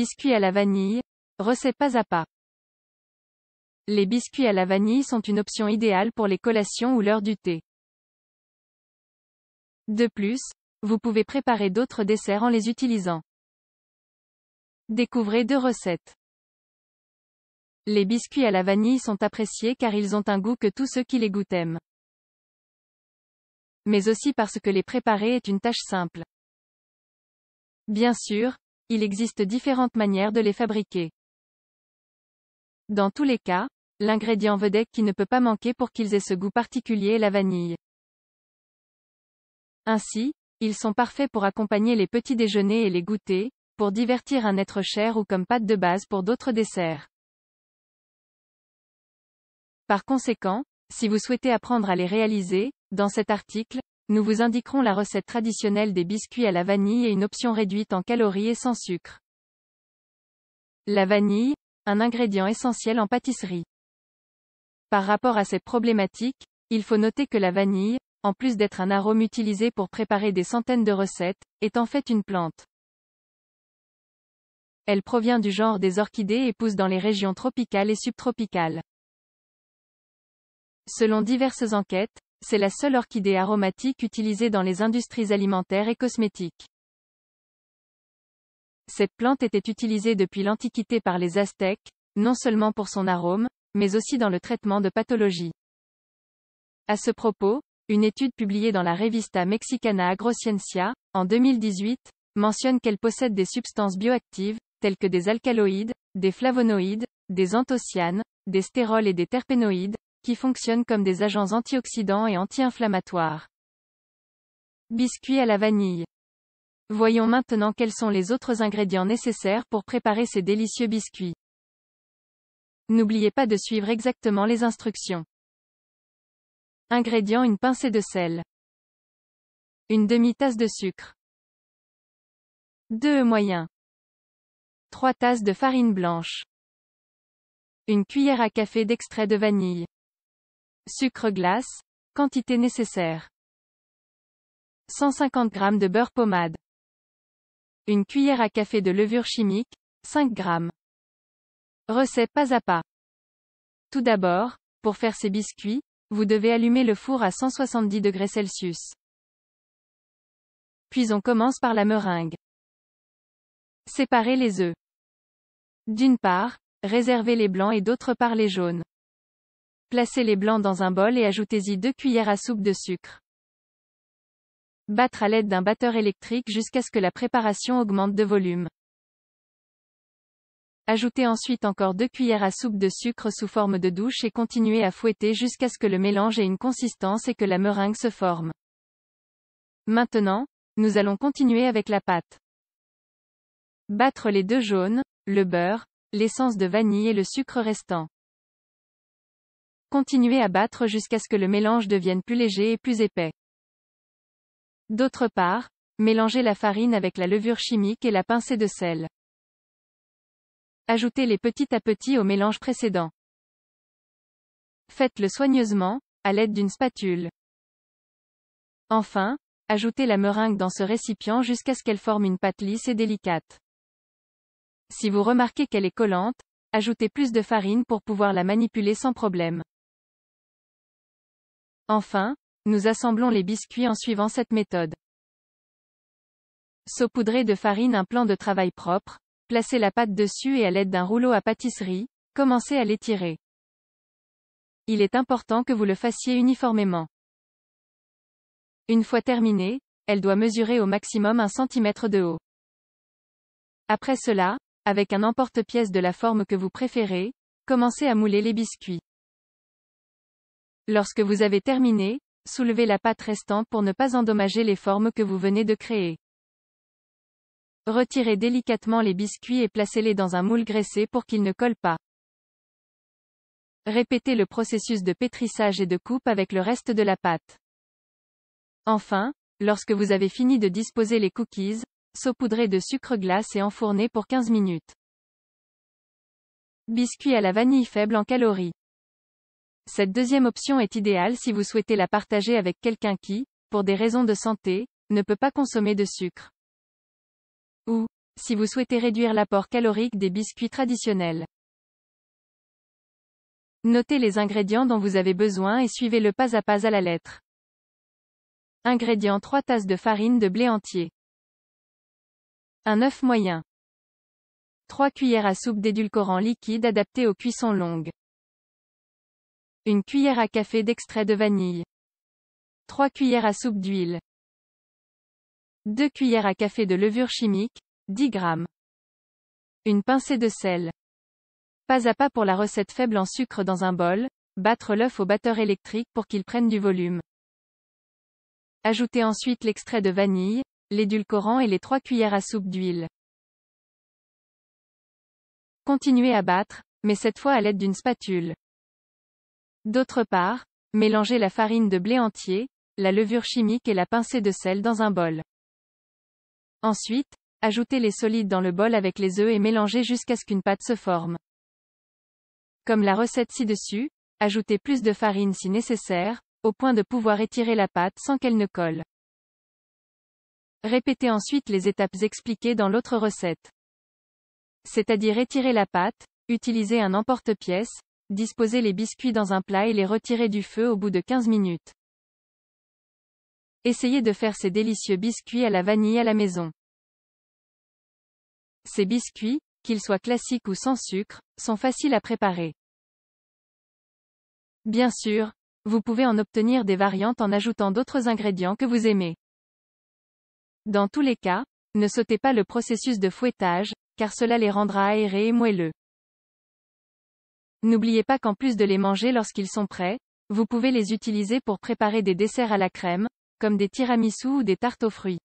biscuits à la vanille, recette pas à pas. Les biscuits à la vanille sont une option idéale pour les collations ou l'heure du thé. De plus, vous pouvez préparer d'autres desserts en les utilisant. Découvrez deux recettes. Les biscuits à la vanille sont appréciés car ils ont un goût que tous ceux qui les goûtent aiment. Mais aussi parce que les préparer est une tâche simple. Bien sûr, il existe différentes manières de les fabriquer. Dans tous les cas, l'ingrédient vedette qui ne peut pas manquer pour qu'ils aient ce goût particulier est la vanille. Ainsi, ils sont parfaits pour accompagner les petits déjeuners et les goûters, pour divertir un être cher ou comme pâte de base pour d'autres desserts. Par conséquent, si vous souhaitez apprendre à les réaliser, dans cet article, nous vous indiquerons la recette traditionnelle des biscuits à la vanille et une option réduite en calories et sans sucre. La vanille, un ingrédient essentiel en pâtisserie. Par rapport à cette problématique, il faut noter que la vanille, en plus d'être un arôme utilisé pour préparer des centaines de recettes, est en fait une plante. Elle provient du genre des orchidées et pousse dans les régions tropicales et subtropicales. Selon diverses enquêtes, c'est la seule orchidée aromatique utilisée dans les industries alimentaires et cosmétiques. Cette plante était utilisée depuis l'Antiquité par les Aztèques, non seulement pour son arôme, mais aussi dans le traitement de pathologies. À ce propos, une étude publiée dans la Revista Mexicana Agrociencia, en 2018, mentionne qu'elle possède des substances bioactives, telles que des alcaloïdes, des flavonoïdes, des anthocyanes, des stérols et des terpénoïdes, qui fonctionnent comme des agents antioxydants et anti-inflammatoires. Biscuits à la vanille. Voyons maintenant quels sont les autres ingrédients nécessaires pour préparer ces délicieux biscuits. N'oubliez pas de suivre exactement les instructions. Ingrédients une pincée de sel. Une demi-tasse de sucre. 2 moyens. Trois tasses de farine blanche. Une cuillère à café d'extrait de vanille. Sucre glace. Quantité nécessaire. 150 g de beurre pommade. Une cuillère à café de levure chimique. 5 g. Recette pas à pas. Tout d'abord, pour faire ces biscuits, vous devez allumer le four à 170 degrés Celsius. Puis on commence par la meringue. Séparez les œufs. D'une part, réservez les blancs et d'autre part les jaunes. Placez les blancs dans un bol et ajoutez-y 2 cuillères à soupe de sucre. Battre à l'aide d'un batteur électrique jusqu'à ce que la préparation augmente de volume. Ajoutez ensuite encore 2 cuillères à soupe de sucre sous forme de douche et continuez à fouetter jusqu'à ce que le mélange ait une consistance et que la meringue se forme. Maintenant, nous allons continuer avec la pâte. Battre les deux jaunes, le beurre, l'essence de vanille et le sucre restant. Continuez à battre jusqu'à ce que le mélange devienne plus léger et plus épais. D'autre part, mélangez la farine avec la levure chimique et la pincée de sel. Ajoutez-les petit à petit au mélange précédent. Faites-le soigneusement, à l'aide d'une spatule. Enfin, ajoutez la meringue dans ce récipient jusqu'à ce qu'elle forme une pâte lisse et délicate. Si vous remarquez qu'elle est collante, ajoutez plus de farine pour pouvoir la manipuler sans problème. Enfin, nous assemblons les biscuits en suivant cette méthode. Saupoudrez de farine un plan de travail propre, placez la pâte dessus et à l'aide d'un rouleau à pâtisserie, commencez à l'étirer. Il est important que vous le fassiez uniformément. Une fois terminée, elle doit mesurer au maximum 1 cm de haut. Après cela, avec un emporte-pièce de la forme que vous préférez, commencez à mouler les biscuits. Lorsque vous avez terminé, soulevez la pâte restante pour ne pas endommager les formes que vous venez de créer. Retirez délicatement les biscuits et placez-les dans un moule graissé pour qu'ils ne collent pas. Répétez le processus de pétrissage et de coupe avec le reste de la pâte. Enfin, lorsque vous avez fini de disposer les cookies, saupoudrez de sucre glace et enfournez pour 15 minutes. Biscuits à la vanille faible en calories. Cette deuxième option est idéale si vous souhaitez la partager avec quelqu'un qui, pour des raisons de santé, ne peut pas consommer de sucre. Ou, si vous souhaitez réduire l'apport calorique des biscuits traditionnels. Notez les ingrédients dont vous avez besoin et suivez le pas à pas à la lettre. Ingrédients 3 tasses de farine de blé entier. Un œuf moyen. 3 cuillères à soupe d'édulcorant liquide adapté aux cuissons longues. Une cuillère à café d'extrait de vanille, 3 cuillères à soupe d'huile, 2 cuillères à café de levure chimique, 10 g, une pincée de sel. Pas à pas pour la recette faible en sucre dans un bol, battre l'œuf au batteur électrique pour qu'il prenne du volume. Ajoutez ensuite l'extrait de vanille, l'édulcorant et les 3 cuillères à soupe d'huile. Continuez à battre, mais cette fois à l'aide d'une spatule. D'autre part, mélangez la farine de blé entier, la levure chimique et la pincée de sel dans un bol. Ensuite, ajoutez les solides dans le bol avec les œufs et mélangez jusqu'à ce qu'une pâte se forme. Comme la recette ci-dessus, ajoutez plus de farine si nécessaire, au point de pouvoir étirer la pâte sans qu'elle ne colle. Répétez ensuite les étapes expliquées dans l'autre recette. C'est-à-dire étirer la pâte, utiliser un emporte-pièce, Disposez les biscuits dans un plat et les retirez du feu au bout de 15 minutes. Essayez de faire ces délicieux biscuits à la vanille à la maison. Ces biscuits, qu'ils soient classiques ou sans sucre, sont faciles à préparer. Bien sûr, vous pouvez en obtenir des variantes en ajoutant d'autres ingrédients que vous aimez. Dans tous les cas, ne sautez pas le processus de fouettage, car cela les rendra aérés et moelleux. N'oubliez pas qu'en plus de les manger lorsqu'ils sont prêts, vous pouvez les utiliser pour préparer des desserts à la crème, comme des tiramisu ou des tartes aux fruits.